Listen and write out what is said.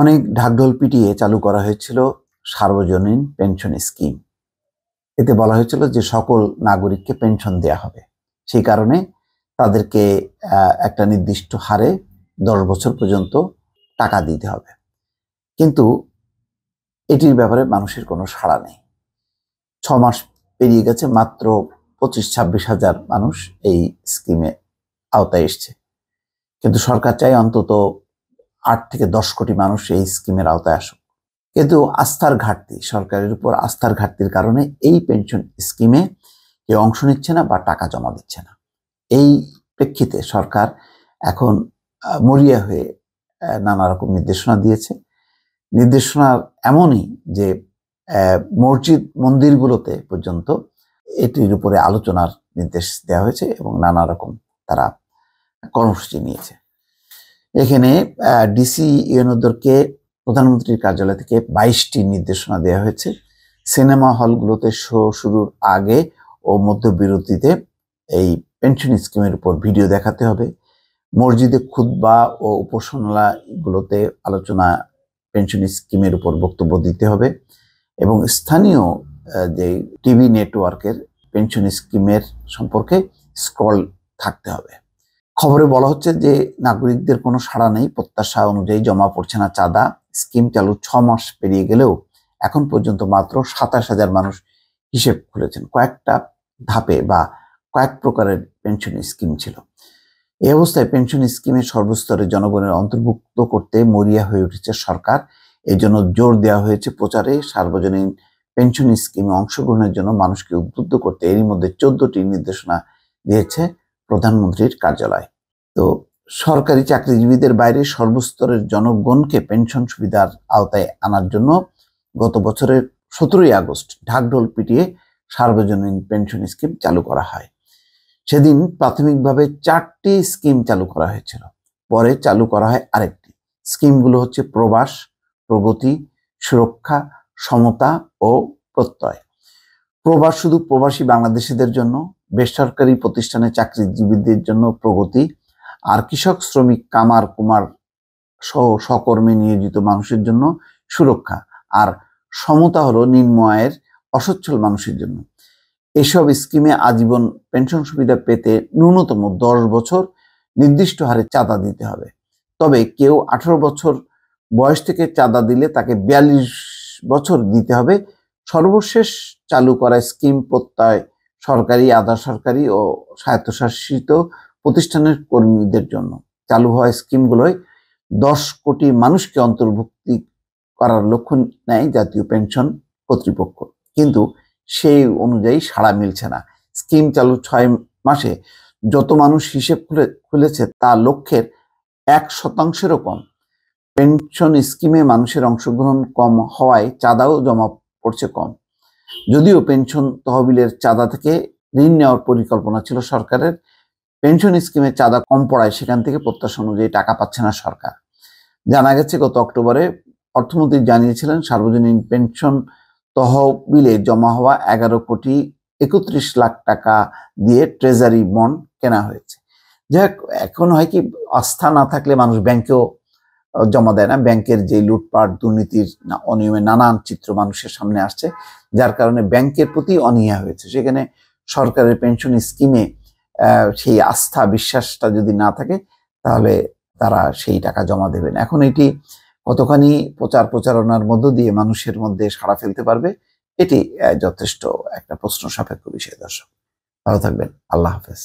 অনেক ঢাকঢোল পিটিয়ে চালু করা হয়েছিল সার্বজনীন পেনশন স্কিম এতে বলা হয়েছিল যে সকল নাগরিককে পেনশন দেয়া হবে সেই কারণে তাদেরকে একটা নির্দিষ্ট হারে দশ বছর পর্যন্ত টাকা দিতে হবে কিন্তু এটির ব্যাপারে মানুষের কোনো সাড়া নেই ছ মাস পেরিয়ে গেছে মাত্র পঁচিশ ছাব্বিশ হাজার মানুষ এই স্কিমে আওতায় এসছে কিন্তু সরকার চাই অন্তত আট থেকে দশ কোটি মানুষ এই স্কিমের আওতায় আসুক কিন্তু আস্থার ঘাটতি সরকারের উপর আস্থার ঘাটতির কারণে এই পেনশন স্কিমে কেউ অংশ নিচ্ছে না বা টাকা জমা দিচ্ছে না এই প্রেক্ষিতে সরকার এখন মরিয়া হয়ে নানা রকম নির্দেশনা দিয়েছে নির্দেশনা এমনই যে মসজিদ মন্দিরগুলোতে পর্যন্ত এটির উপরে আলোচনার নির্দেশ দেওয়া হয়েছে এবং নানা রকম তারা কর্মসূচি নিয়েছে এখানে ডিসি ইউনোদরকে প্রধানমন্ত্রীর কার্যালয় থেকে বাইশটি নির্দেশনা দেওয়া হয়েছে সিনেমা হলগুলোতে শো শুরুর আগে ও মধ্যবিরতিতে এই পেনশন স্কিমের উপর ভিডিও দেখাতে হবে মসজিদে খুদ্া ও উপাসনালাগুলোতে আলোচনা পেনশন স্কিমের উপর বক্তব্য দিতে হবে এবং স্থানীয় যে টিভি নেটওয়ার্কের পেনশন স্কিমের সম্পর্কে স্ক্রল থাকতে হবে খবরে বলা হচ্ছে যে নাগরিকদের কোনো সাড়া নেই প্রত্যাশা অনুযায়ী জমা পড়ছে না চাঁদা স্কিম চালু ছ মাস পেরিয়ে গেলেও এখন পর্যন্ত মাত্র সাতাশ হাজার মানুষ হিসেব খুলেছেন কয়েকটা ধাপে বা কয়েক প্রকারের পেনশন স্কিম ছিল এই অবস্থায় পেনশন স্কিমের সর্বস্তরে জনগণের অন্তর্ভুক্ত করতে মরিয়া হয়ে উঠেছে সরকার এই জন্য জোর দেওয়া হয়েছে প্রচারে সার্বজনীন পেনশন স্কিমে অংশগ্রহণের জন্য মানুষকে উদ্বুদ্ধ করতে এরই মধ্যে চোদ্দটি নির্দেশনা দিয়েছে প্রধানমন্ত্রীর কার্যালয় তো সরকারি চাকরিজীবীদের বাইরে সর্বস্তরের জনগণকে পেনশন সুবিধার আওতায় আনার জন্য গত বছরের সতেরোই আগস্ট ঢাকঢোল পিটিয়ে সার্বজনীন পেনশন স্কিম চালু করা হয় সেদিন প্রাথমিকভাবে চারটি স্কিম চালু করা হয়েছিল পরে চালু করা হয় আরেকটি স্কিমগুলো হচ্ছে প্রবাস প্রগতি সুরক্ষা সমতা ও প্রত্যয় প্রবাস শুধু প্রবাসী বাংলাদেশিদের জন্য বেসরকারি প্রতিষ্ঠানে চাকরিজীবীদের জন্য প্রগতি আর কৃষক শ্রমিক কামার কুমার সহ সকর্মে নিয়োজিত মানুষের জন্য সুরক্ষা আর সমতা হলো নিম্ন আয়ের অসচ্ছল মানুষের জন্য এসব স্কিমে আজীবন পেনশন সুবিধা পেতে ন্যূনতম দশ বছর নির্দিষ্ট হারে চাঁদা দিতে হবে তবে কেউ আঠারো বছর বয়স থেকে চাঁদা দিলে তাকে বিয়াল্লিশ বছর দিতে হবে সর্বশেষ চালু করা স্কিম প্রত্যয় সরকারি আধা সরকারি ও স্বায়ত্তশাসিত প্রতিষ্ঠানের কর্মীদের জন্য চালু হওয়া স্কিমগুলোয় দশ কোটি মানুষকে অন্তর্ভুক্তি করার লক্ষ্য নেয় জাতীয় পেনশন কর্তৃপক্ষ কিন্তু সেই অনুযায়ী সাড়া মিলছে না স্কিম চালু ছয় মাসে যত মানুষ হিসেব খুলে খুলেছে তা লক্ষ্যের এক শতাংশেরও কম পেনশন স্কিমে মানুষের অংশগ্রহণ কম হওয়ায় চাঁদাও জমা পড়ছে কম যদিও পেনশন তহবিলের চাঁদা থেকে ঋণ নেওয়ার পরিকল্পনা ছিল সরকারের পেনশন স্কিমের চাঁদা কম পড়ায় সেখান থেকে প্রত্যাশা অনুযায়ী টাকা পাচ্ছে না সরকার জানা গেছে গত অক্টোবরে অর্থমন্ত্রী জানিয়েছিলেন সার্বজনীন পেনশন তহবিলে জমা হওয়া এগারো কোটি একত্রিশ লাখ টাকা দিয়ে ট্রেজারি বন্ড কেনা হয়েছে যাই এখন হয় কি আস্থা না থাকলে মানুষ ব্যাংকেও জমা দেয় না ব্যাংকের যে লুটপাট দুর্নীতির অনিয়মে নানান চিত্র মানুষের সামনে আসছে যার কারণে ব্যাংকের প্রতি অনীহা হয়েছে সেখানে সরকারের পেনশন স্কিমে সেই আস্থা বিশ্বাসটা যদি না থাকে তাহলে তারা সেই টাকা জমা দেবেন এখন এটি কতখানি প্রচার প্রচারণার মধ্য দিয়ে মানুষের মধ্যে সাড়া ফেলতে পারবে এটি যথেষ্ট একটা প্রশ্ন সাপেক্ষ বিষয় দর্শক ভালো থাকবেন আল্লাহ হাফেজ